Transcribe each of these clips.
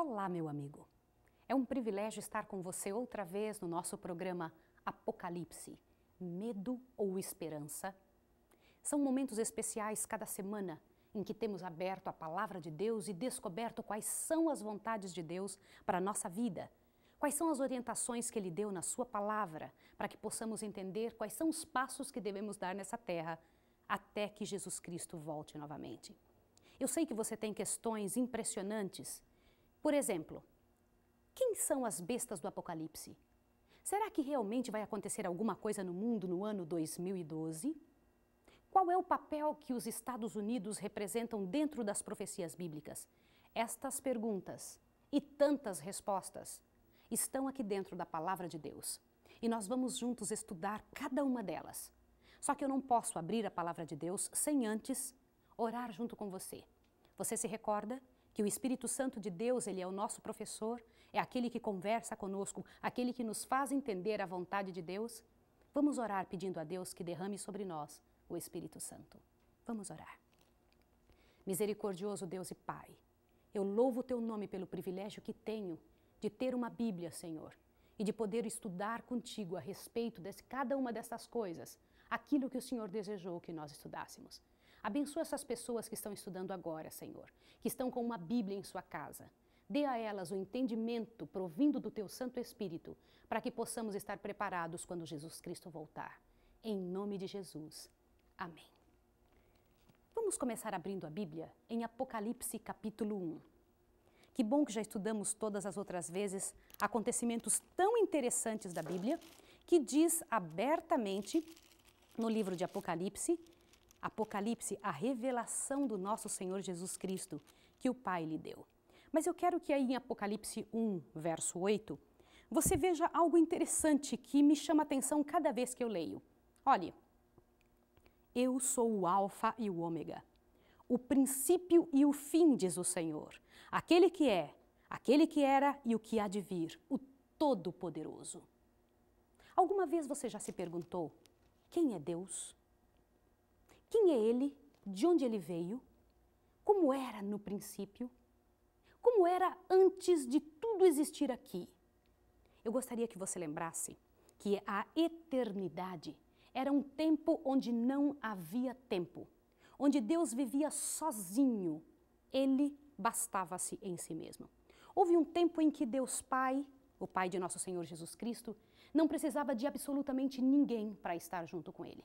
Olá, meu amigo. É um privilégio estar com você outra vez no nosso programa Apocalipse: Medo ou Esperança? São momentos especiais cada semana em que temos aberto a palavra de Deus e descoberto quais são as vontades de Deus para a nossa vida. Quais são as orientações que Ele deu na Sua palavra para que possamos entender quais são os passos que devemos dar nessa terra até que Jesus Cristo volte novamente? Eu sei que você tem questões impressionantes por exemplo, quem são as bestas do Apocalipse? Será que realmente vai acontecer alguma coisa no mundo no ano 2012? Qual é o papel que os Estados Unidos representam dentro das profecias bíblicas? Estas perguntas e tantas respostas estão aqui dentro da palavra de Deus. E nós vamos juntos estudar cada uma delas. Só que eu não posso abrir a palavra de Deus sem antes orar junto com você. Você se recorda que o Espírito Santo de Deus, ele é o nosso professor, é aquele que conversa conosco, aquele que nos faz entender a vontade de Deus, vamos orar pedindo a Deus que derrame sobre nós o Espírito Santo. Vamos orar. Misericordioso Deus e Pai, eu louvo o teu nome pelo privilégio que tenho de ter uma Bíblia, Senhor, e de poder estudar contigo a respeito de cada uma dessas coisas, aquilo que o Senhor desejou que nós estudássemos. Abençoa essas pessoas que estão estudando agora, Senhor, que estão com uma Bíblia em sua casa. Dê a elas o entendimento provindo do teu Santo Espírito, para que possamos estar preparados quando Jesus Cristo voltar. Em nome de Jesus. Amém. Vamos começar abrindo a Bíblia em Apocalipse capítulo 1. Que bom que já estudamos todas as outras vezes acontecimentos tão interessantes da Bíblia, que diz abertamente no livro de Apocalipse Apocalipse, a revelação do nosso Senhor Jesus Cristo, que o Pai lhe deu. Mas eu quero que aí em Apocalipse 1, verso 8, você veja algo interessante que me chama atenção cada vez que eu leio. Olhe, eu sou o Alfa e o Ômega, o princípio e o fim, diz o Senhor, aquele que é, aquele que era e o que há de vir, o Todo-Poderoso. Alguma vez você já se perguntou quem é Deus? Quem é ele? De onde ele veio? Como era no princípio? Como era antes de tudo existir aqui? Eu gostaria que você lembrasse que a eternidade era um tempo onde não havia tempo, onde Deus vivia sozinho, ele bastava-se em si mesmo. Houve um tempo em que Deus Pai, o Pai de nosso Senhor Jesus Cristo, não precisava de absolutamente ninguém para estar junto com ele.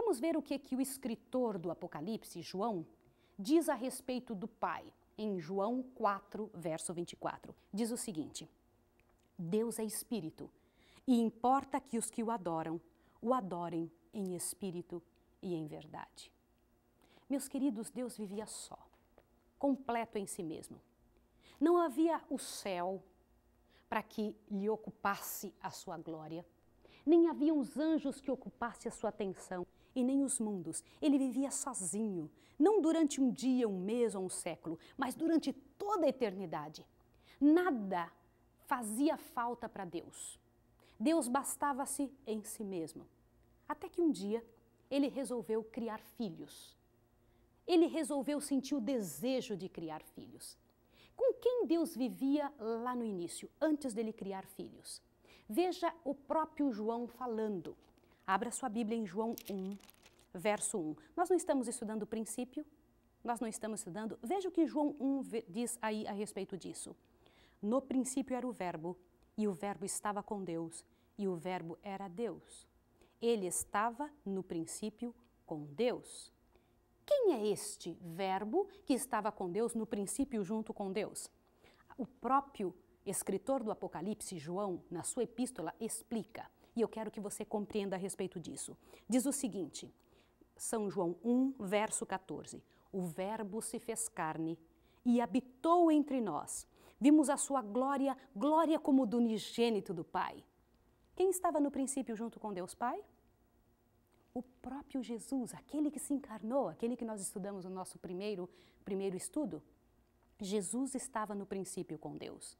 Vamos ver o que, que o escritor do Apocalipse, João, diz a respeito do Pai, em João 4, verso 24. Diz o seguinte: Deus é espírito, e importa que os que o adoram o adorem em espírito e em verdade. Meus queridos, Deus vivia só, completo em si mesmo. Não havia o céu para que lhe ocupasse a sua glória, nem haviam os anjos que ocupasse a sua atenção e nem os mundos. Ele vivia sozinho, não durante um dia, um mês ou um século, mas durante toda a eternidade. Nada fazia falta para Deus. Deus bastava-se em si mesmo. Até que um dia ele resolveu criar filhos. Ele resolveu sentir o desejo de criar filhos. Com quem Deus vivia lá no início, antes dele criar filhos? Veja o próprio João falando. Abra sua Bíblia em João 1, verso 1. Nós não estamos estudando o princípio, nós não estamos estudando. Veja o que João 1 diz aí a respeito disso. No princípio era o Verbo, e o Verbo estava com Deus, e o Verbo era Deus. Ele estava no princípio com Deus. Quem é este Verbo que estava com Deus no princípio junto com Deus? O próprio escritor do Apocalipse, João, na sua epístola, explica e eu quero que você compreenda a respeito disso. Diz o seguinte, São João 1, verso 14: O Verbo se fez carne e habitou entre nós. Vimos a sua glória, glória como do unigênito do Pai. Quem estava no princípio junto com Deus Pai? o próprio Jesus, aquele que se encarnou, aquele que nós estudamos no nosso primeiro, primeiro estudo, Jesus estava no princípio com Deus.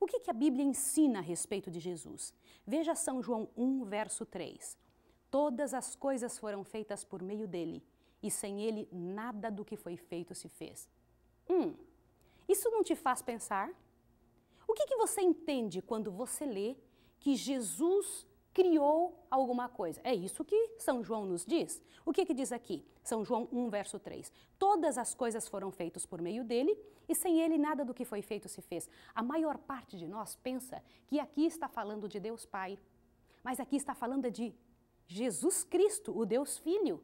O que, que a Bíblia ensina a respeito de Jesus? Veja São João 1, verso 3. Todas as coisas foram feitas por meio dele, e sem ele nada do que foi feito se fez. Hum, isso não te faz pensar? O que, que você entende quando você lê que Jesus criou alguma coisa. É isso que São João nos diz. O que, que diz aqui? São João 1, verso 3. Todas as coisas foram feitas por meio dele e sem ele nada do que foi feito se fez. A maior parte de nós pensa que aqui está falando de Deus Pai, mas aqui está falando de Jesus Cristo, o Deus Filho.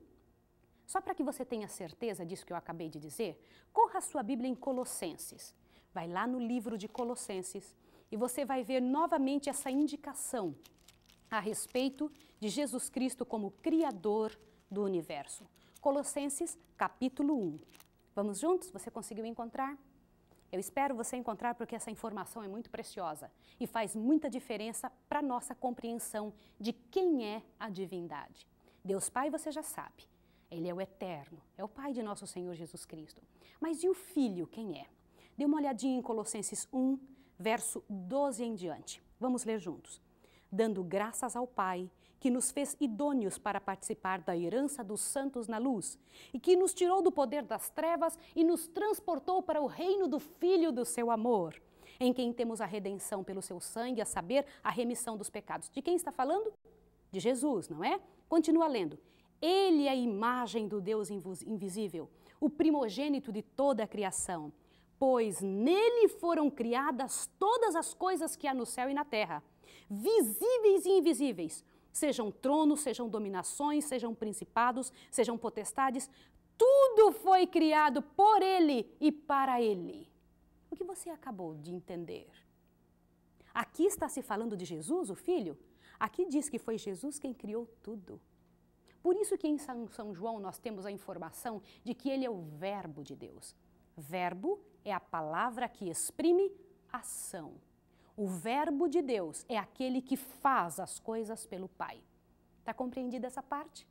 Só para que você tenha certeza disso que eu acabei de dizer, corra a sua Bíblia em Colossenses. Vai lá no livro de Colossenses e você vai ver novamente essa indicação a respeito de Jesus Cristo como Criador do universo. Colossenses, capítulo 1. Vamos juntos? Você conseguiu encontrar? Eu espero você encontrar porque essa informação é muito preciosa e faz muita diferença para nossa compreensão de quem é a divindade. Deus Pai, você já sabe. Ele é o eterno, é o Pai de nosso Senhor Jesus Cristo. Mas e o Filho, quem é? Dê uma olhadinha em Colossenses 1, verso 12 em diante. Vamos ler juntos dando graças ao Pai, que nos fez idôneos para participar da herança dos santos na luz, e que nos tirou do poder das trevas e nos transportou para o reino do Filho do seu amor, em quem temos a redenção pelo seu sangue, a saber, a remissão dos pecados. De quem está falando? De Jesus, não é? Continua lendo. Ele é a imagem do Deus invisível, o primogênito de toda a criação, pois nele foram criadas todas as coisas que há no céu e na terra visíveis e invisíveis, sejam tronos, sejam dominações, sejam principados, sejam potestades, tudo foi criado por ele e para ele. O que você acabou de entender? Aqui está se falando de Jesus, o Filho. Aqui diz que foi Jesus quem criou tudo. Por isso que em São João nós temos a informação de que ele é o Verbo de Deus. Verbo é a palavra que exprime ação. O Verbo de Deus é aquele que faz as coisas pelo Pai. Está compreendida essa parte?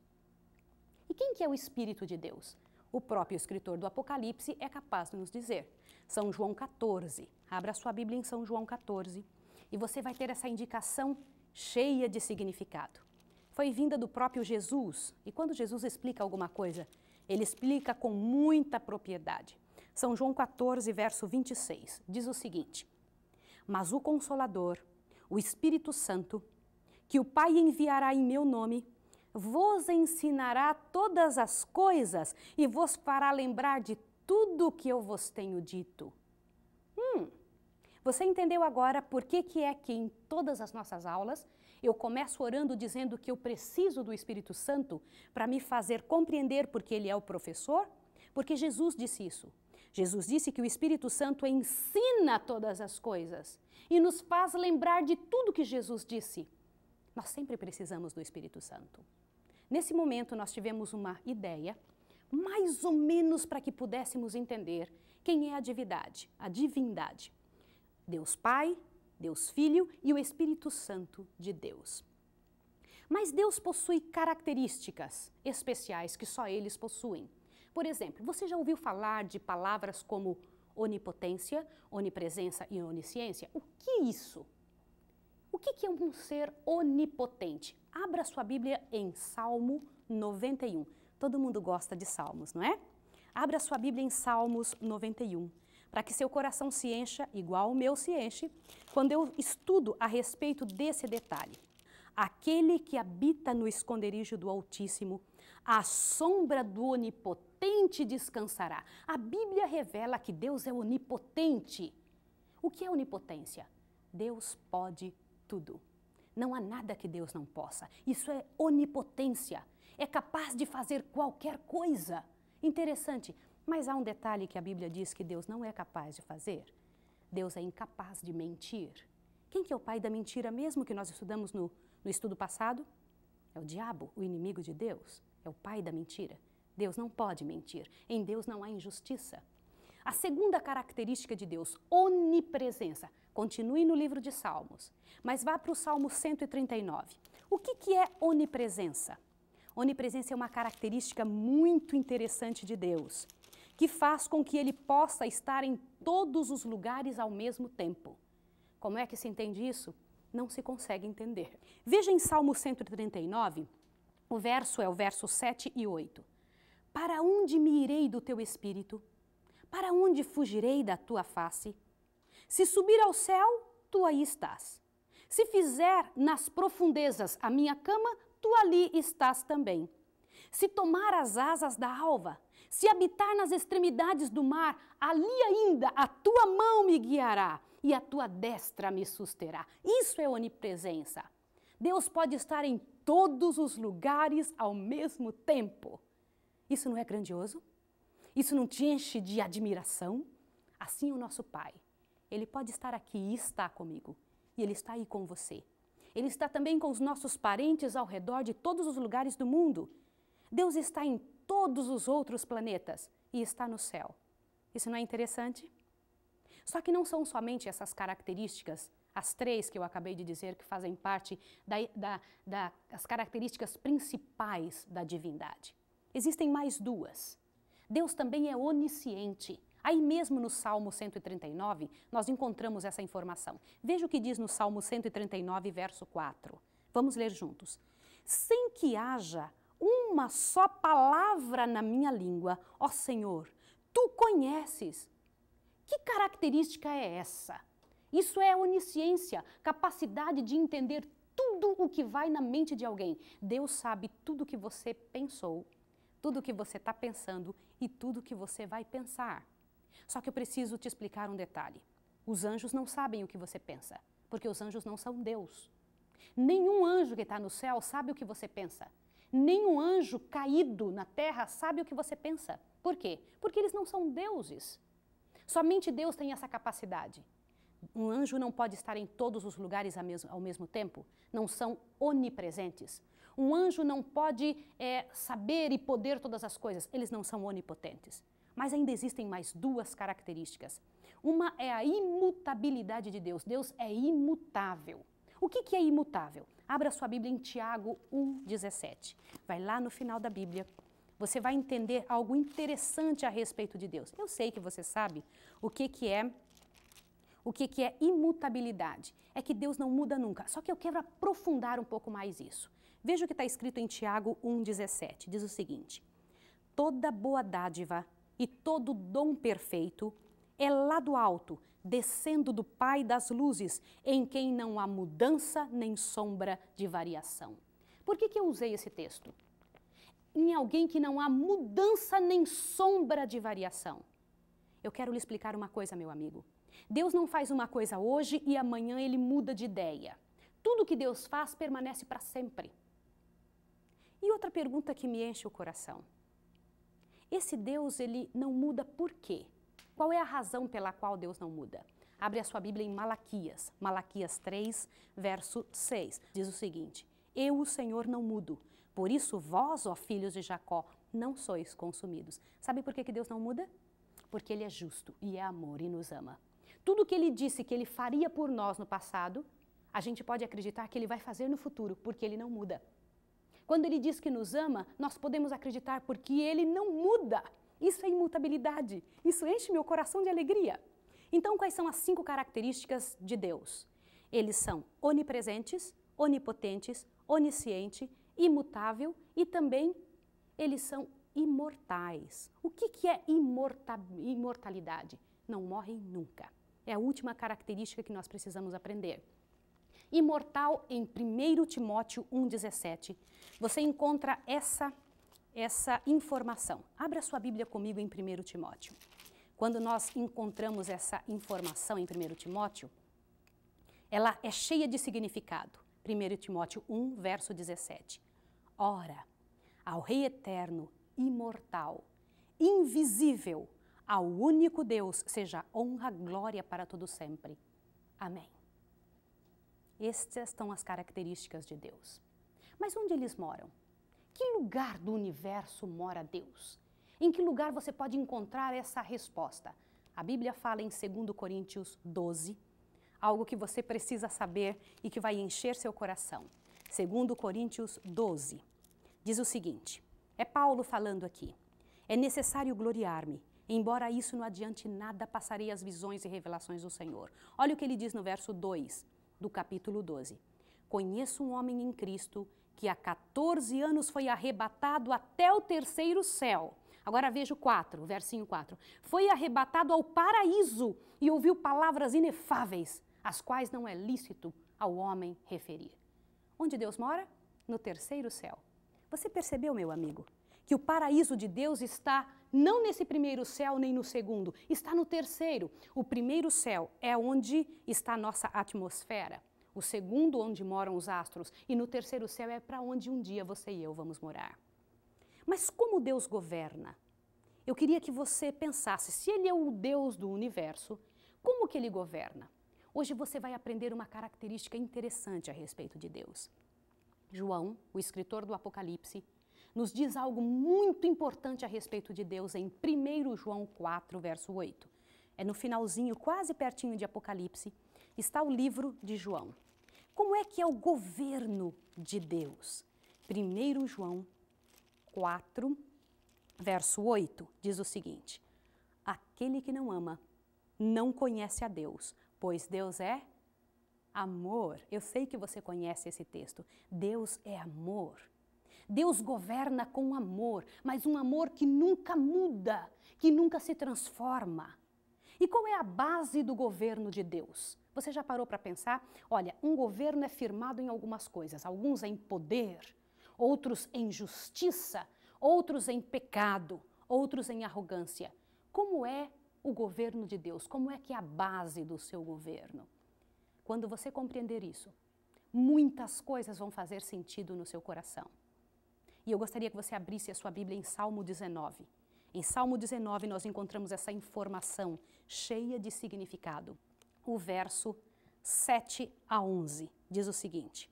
E quem que é o Espírito de Deus? O próprio escritor do Apocalipse é capaz de nos dizer. São João 14. Abra sua Bíblia em São João 14 e você vai ter essa indicação cheia de significado. Foi vinda do próprio Jesus e quando Jesus explica alguma coisa, ele explica com muita propriedade. São João 14, verso 26 diz o seguinte: mas o Consolador, o Espírito Santo, que o Pai enviará em meu nome, vos ensinará todas as coisas e vos fará lembrar de tudo o que eu vos tenho dito. Hum, você entendeu agora por que, que é que em todas as nossas aulas eu começo orando dizendo que eu preciso do Espírito Santo para me fazer compreender porque ele é o professor? Porque Jesus disse isso. Jesus disse que o Espírito Santo ensina todas as coisas e nos faz lembrar de tudo que Jesus disse. Nós sempre precisamos do Espírito Santo. Nesse momento, nós tivemos uma ideia, mais ou menos para que pudéssemos entender quem é a divindade, a divindade. Deus Pai, Deus Filho e o Espírito Santo de Deus. Mas Deus possui características especiais que só eles possuem. Por exemplo, você já ouviu falar de palavras como onipotência, onipresença e onisciência? O que é isso? O que é um ser onipotente? Abra sua Bíblia em Salmo 91. Todo mundo gosta de salmos, não é? Abra sua Bíblia em Salmos 91, para que seu coração se encha igual o meu se enche, quando eu estudo a respeito desse detalhe. Aquele que habita no esconderijo do Altíssimo, a sombra do Onipotente descansará. A Bíblia revela que Deus é onipotente. O que é onipotência? Deus pode tudo. Não há nada que Deus não possa. Isso é onipotência. É capaz de fazer qualquer coisa. Interessante, mas há um detalhe que a Bíblia diz que Deus não é capaz de fazer. Deus é incapaz de mentir. Quem que é o pai da mentira mesmo que nós estudamos no no estudo passado, é o diabo, o inimigo de Deus, é o pai da mentira. Deus não pode mentir, em Deus não há injustiça. A segunda característica de Deus, onipresença. Continue no livro de Salmos, mas vá para o Salmo 139. O que, que é onipresença? Onipresença é uma característica muito interessante de Deus, que faz com que ele possa estar em todos os lugares ao mesmo tempo. Como é que se entende isso? não se consegue entender. Veja em Salmo 139, o verso é o verso 7 e 8. Para onde me irei do teu espírito? Para onde fugirei da tua face? Se subir ao céu, tu aí estás. Se fizer nas profundezas a minha cama, tu ali estás também. Se tomar as asas da alva, se habitar nas extremidades do mar, ali ainda a tua mão me guiará e a tua destra me susterá. Isso é onipresença. Deus pode estar em todos os lugares ao mesmo tempo. Isso não é grandioso? Isso não te enche de admiração? Assim o nosso Pai. Ele pode estar aqui e está comigo. E Ele está aí com você. Ele está também com os nossos parentes ao redor de todos os lugares do mundo. Deus está em todos os outros planetas e está no céu. Isso não é interessante? Só que não são somente essas características, as três que eu acabei de dizer, que fazem parte das da, da, características principais da divindade. Existem mais duas. Deus também é onisciente. Aí mesmo no Salmo 139, nós encontramos essa informação. Veja o que diz no Salmo 139, verso 4. Vamos ler juntos. Sem que haja uma só palavra na minha língua, ó Senhor, tu conheces que característica é essa? Isso é onisciência, capacidade de entender tudo o que vai na mente de alguém. Deus sabe tudo o que você pensou, tudo o que você está pensando e tudo o que você vai pensar. Só que eu preciso te explicar um detalhe. Os anjos não sabem o que você pensa, porque os anjos não são Deus. Nenhum anjo que está no céu sabe o que você pensa. Nenhum anjo caído na terra sabe o que você pensa. Por quê? Porque eles não são deuses. Somente Deus tem essa capacidade. Um anjo não pode estar em todos os lugares ao mesmo, tempo, não são onipresentes. Um anjo não pode é, saber e poder todas as coisas, eles não são onipotentes. Mas ainda existem mais duas características. Uma é a imutabilidade de Deus. Deus é imutável. O que, que é imutável? Abra sua Bíblia em Tiago 1,17. Vai lá no final da Bíblia você vai entender algo interessante a respeito de Deus. Eu sei que você sabe o que, que é o que, que é imutabilidade. É que Deus não muda nunca. Só que eu quero aprofundar um pouco mais isso. Veja o que está escrito em Tiago 1,17. Diz o seguinte: Toda boa dádiva e todo dom perfeito é lá do alto, descendo do Pai das luzes, em quem não há mudança nem sombra de variação. Por que, que eu usei esse texto? em alguém que não há mudança nem sombra de variação. Eu quero lhe explicar uma coisa, meu amigo. Deus não faz uma coisa hoje e amanhã ele muda de ideia. Tudo que Deus faz permanece para sempre. E outra pergunta que me enche o coração. Esse Deus, ele não muda por quê? Qual é a razão pela qual Deus não muda? Abre a sua Bíblia em Malaquias, Malaquias 3, verso 6. Diz o seguinte: Eu, o Senhor, não mudo por isso, vós, ó filhos de Jacó, não sois consumidos. Sabe por que, que Deus não muda? Porque Ele é justo e é amor e nos ama. Tudo que Ele disse que Ele faria por nós no passado, a gente pode acreditar que Ele vai fazer no futuro, porque Ele não muda. Quando Ele diz que nos ama, nós podemos acreditar porque Ele não muda. Isso é imutabilidade. Isso enche meu coração de alegria. Então, quais são as cinco características de Deus? Eles são onipresentes, onipotentes, onisciente, imutável e também eles são imortais. O que, que é imorta, imortalidade? Não morrem nunca. É a última característica que nós precisamos aprender. Imortal em 1 Timóteo 1,17. Você encontra essa, essa informação. Abra sua Bíblia comigo em 1 Timóteo. Quando nós encontramos essa informação em 1 Timóteo, ela é cheia de significado. 1 Timóteo 1, verso 17. Ora, ao Rei eterno, imortal, invisível, ao único Deus, seja honra, glória para todo sempre. Amém. Estas são as características de Deus. Mas onde eles moram? Que lugar do universo mora Deus? Em que lugar você pode encontrar essa resposta? A Bíblia fala em 2 Coríntios 12, algo que você precisa saber e que vai encher seu coração. 2 Coríntios 12, diz o seguinte: é Paulo falando aqui. É necessário gloriar-me, embora isso não adiante nada, passarei as visões e revelações do Senhor. Olha o que ele diz no verso 2 do capítulo 12. Conheço um homem em Cristo que há 14 anos foi arrebatado até o terceiro céu. Agora veja o 4, versinho 4. Foi arrebatado ao paraíso e ouviu palavras inefáveis, as quais não é lícito ao homem referir. Onde Deus mora? No terceiro céu. Você percebeu, meu amigo, que o paraíso de Deus está não nesse primeiro céu nem no segundo, está no terceiro. O primeiro céu é onde está a nossa atmosfera, o segundo, onde moram os astros, e no terceiro céu é para onde um dia você e eu vamos morar. Mas como Deus governa? Eu queria que você pensasse, se Ele é o Deus do universo, como que Ele governa? Hoje você vai aprender uma característica interessante a respeito de Deus. João, o escritor do Apocalipse, nos diz algo muito importante a respeito de Deus em 1 João 4, verso 8. É no finalzinho, quase pertinho de Apocalipse, está o livro de João. Como é que é o governo de Deus? 1 João 4, verso 8 diz o seguinte: Aquele que não ama não conhece a Deus, pois Deus é Amor, eu sei que você conhece esse texto. Deus é amor. Deus governa com amor, mas um amor que nunca muda, que nunca se transforma. E qual é a base do governo de Deus? Você já parou para pensar? Olha, um governo é firmado em algumas coisas, alguns em poder, outros em justiça, outros em pecado, outros em arrogância. Como é o governo de Deus? Como é que é a base do seu governo? Quando você compreender isso, muitas coisas vão fazer sentido no seu coração. E eu gostaria que você abrisse a sua Bíblia em Salmo 19. Em Salmo 19 nós encontramos essa informação cheia de significado. O verso 7 a 11 diz o seguinte: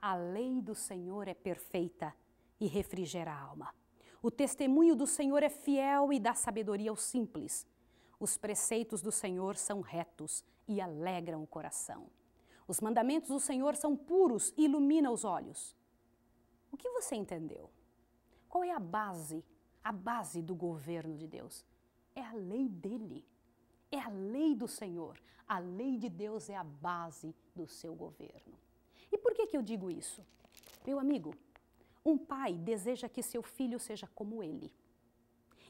A lei do Senhor é perfeita e refrigera a alma. O testemunho do Senhor é fiel e dá sabedoria aos simples. Os preceitos do Senhor são retos e alegram o coração. Os mandamentos do Senhor são puros e iluminam os olhos. O que você entendeu? Qual é a base, a base do governo de Deus? É a lei dele. É a lei do Senhor. A lei de Deus é a base do seu governo. E por que, que eu digo isso? Meu amigo, um pai deseja que seu filho seja como ele.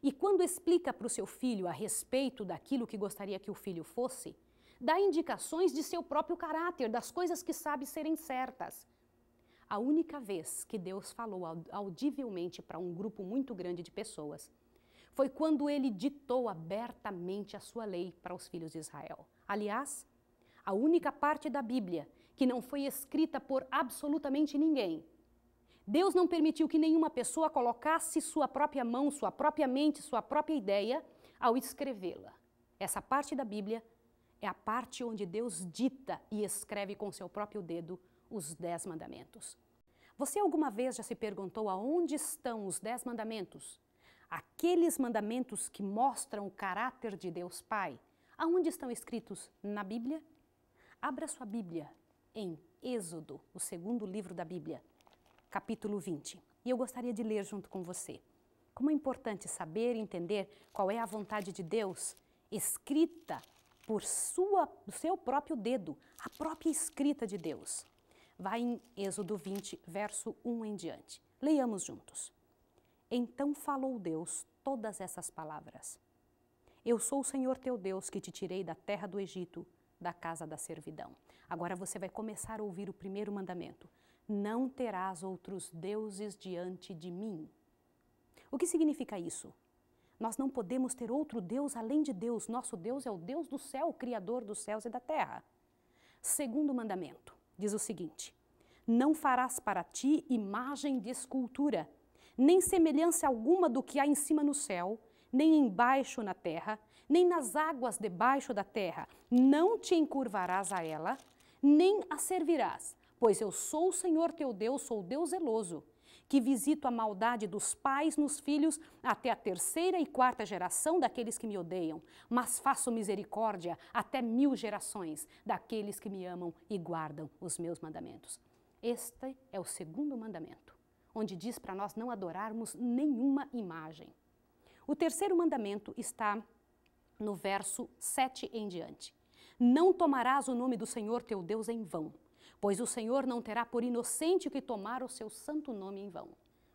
E quando explica para o seu filho a respeito daquilo que gostaria que o filho fosse, dá indicações de seu próprio caráter, das coisas que sabe serem certas. A única vez que Deus falou audivelmente para um grupo muito grande de pessoas foi quando ele ditou abertamente a sua lei para os filhos de Israel. Aliás, a única parte da Bíblia que não foi escrita por absolutamente ninguém. Deus não permitiu que nenhuma pessoa colocasse sua própria mão, sua própria mente, sua própria ideia ao escrevê-la. Essa parte da Bíblia é a parte onde Deus dita e escreve com seu próprio dedo os Dez Mandamentos. Você alguma vez já se perguntou aonde estão os Dez Mandamentos? Aqueles mandamentos que mostram o caráter de Deus Pai, aonde estão escritos na Bíblia? Abra sua Bíblia em Êxodo, o segundo livro da Bíblia, capítulo 20. E eu gostaria de ler junto com você. Como é importante saber e entender qual é a vontade de Deus escrita por sua, seu próprio dedo, a própria escrita de Deus. Vai em Êxodo 20, verso 1 em diante. Leiamos juntos. Então falou Deus todas essas palavras. Eu sou o Senhor teu Deus que te tirei da terra do Egito, da casa da servidão. Agora você vai começar a ouvir o primeiro mandamento: Não terás outros deuses diante de mim. O que significa isso? Nós não podemos ter outro Deus além de Deus. Nosso Deus é o Deus do céu, o Criador dos céus e da terra. Segundo mandamento, diz o seguinte: Não farás para ti imagem de escultura, nem semelhança alguma do que há em cima no céu, nem embaixo na terra, nem nas águas debaixo da terra. Não te encurvarás a ela, nem a servirás, pois eu sou o Senhor teu Deus, sou o Deus zeloso que visito a maldade dos pais nos filhos até a terceira e quarta geração daqueles que me odeiam, mas faço misericórdia até mil gerações daqueles que me amam e guardam os meus mandamentos. Este é o segundo mandamento, onde diz para nós não adorarmos nenhuma imagem. O terceiro mandamento está no verso 7 em diante. Não tomarás o nome do Senhor teu Deus em vão pois o Senhor não terá por inocente o que tomar o seu santo nome em vão.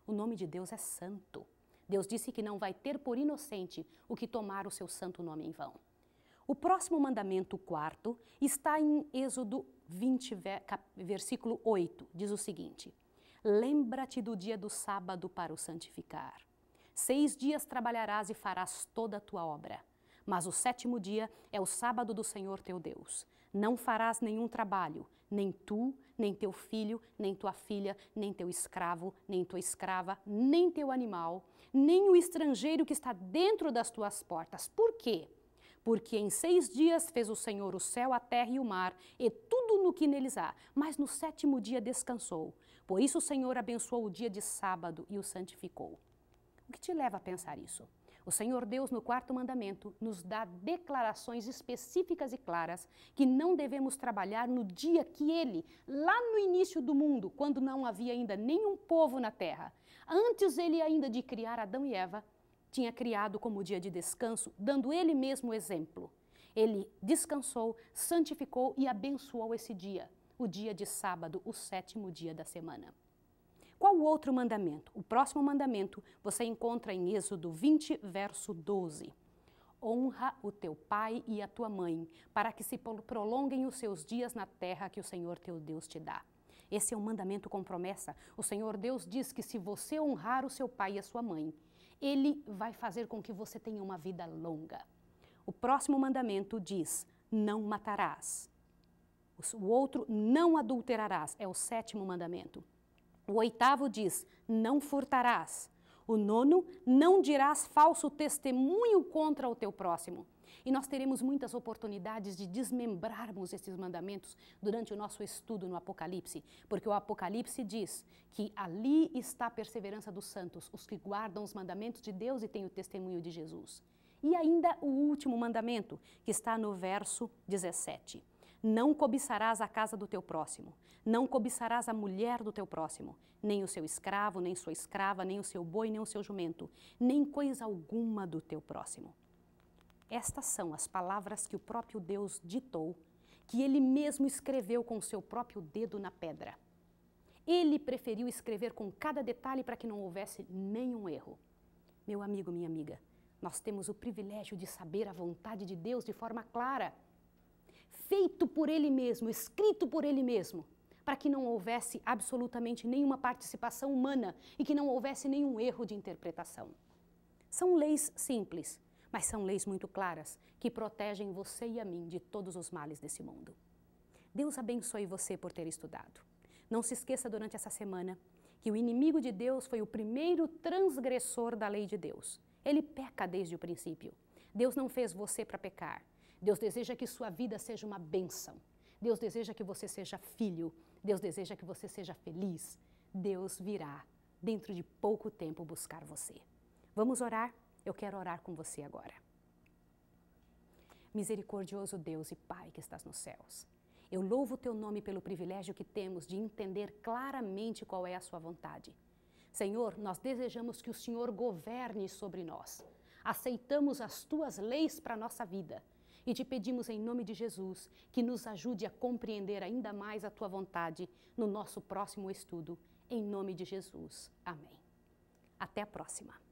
O nome de Deus é santo. Deus disse que não vai ter por inocente o que tomar o seu santo nome em vão. O próximo mandamento, o quarto, está em Êxodo 20, versículo 8. Diz o seguinte: Lembra-te do dia do sábado para o santificar. Seis dias trabalharás e farás toda a tua obra. Mas o sétimo dia é o sábado do Senhor teu Deus. Não farás nenhum trabalho, nem tu, nem teu filho, nem tua filha, nem teu escravo, nem tua escrava, nem teu animal, nem o estrangeiro que está dentro das tuas portas. Por quê? Porque em seis dias fez o Senhor o céu, a terra e o mar, e tudo no que neles há, mas no sétimo dia descansou. Por isso o Senhor abençoou o dia de sábado e o santificou. O que te leva a pensar isso? O Senhor Deus, no quarto mandamento, nos dá declarações específicas e claras que não devemos trabalhar no dia que ele, lá no início do mundo, quando não havia ainda nenhum povo na terra, antes ele ainda de criar Adão e Eva, tinha criado como dia de descanso, dando ele mesmo exemplo. Ele descansou, santificou e abençoou esse dia, o dia de sábado, o sétimo dia da semana. Qual o outro mandamento? O próximo mandamento você encontra em Êxodo 20, verso 12. Honra o teu pai e a tua mãe, para que se prolonguem os seus dias na terra que o Senhor teu Deus te dá. Esse é um mandamento com promessa. O Senhor Deus diz que se você honrar o seu pai e a sua mãe, ele vai fazer com que você tenha uma vida longa. O próximo mandamento diz: não matarás. O outro, não adulterarás, é o sétimo mandamento. O oitavo diz: Não furtarás. O nono, não dirás falso testemunho contra o teu próximo. E nós teremos muitas oportunidades de desmembrarmos esses mandamentos durante o nosso estudo no Apocalipse, porque o Apocalipse diz que ali está a perseverança dos santos, os que guardam os mandamentos de Deus e têm o testemunho de Jesus. E ainda o último mandamento, que está no verso 17. Não cobiçarás a casa do teu próximo, não cobiçarás a mulher do teu próximo, nem o seu escravo, nem sua escrava, nem o seu boi, nem o seu jumento, nem coisa alguma do teu próximo. Estas são as palavras que o próprio Deus ditou, que ele mesmo escreveu com o seu próprio dedo na pedra. Ele preferiu escrever com cada detalhe para que não houvesse nenhum erro. Meu amigo, minha amiga, nós temos o privilégio de saber a vontade de Deus de forma clara feito por ele mesmo, escrito por ele mesmo, para que não houvesse absolutamente nenhuma participação humana e que não houvesse nenhum erro de interpretação. São leis simples, mas são leis muito claras que protegem você e a mim de todos os males desse mundo. Deus abençoe você por ter estudado. Não se esqueça durante essa semana que o inimigo de Deus foi o primeiro transgressor da lei de Deus. Ele peca desde o princípio. Deus não fez você para pecar. Deus deseja que sua vida seja uma bênção. Deus deseja que você seja filho. Deus deseja que você seja feliz. Deus virá dentro de pouco tempo buscar você. Vamos orar? Eu quero orar com você agora. Misericordioso Deus e Pai que estás nos céus, eu louvo o teu nome pelo privilégio que temos de entender claramente qual é a sua vontade. Senhor, nós desejamos que o Senhor governe sobre nós. Aceitamos as tuas leis para a nossa vida e te pedimos em nome de Jesus que nos ajude a compreender ainda mais a tua vontade no nosso próximo estudo. Em nome de Jesus. Amém. Até a próxima.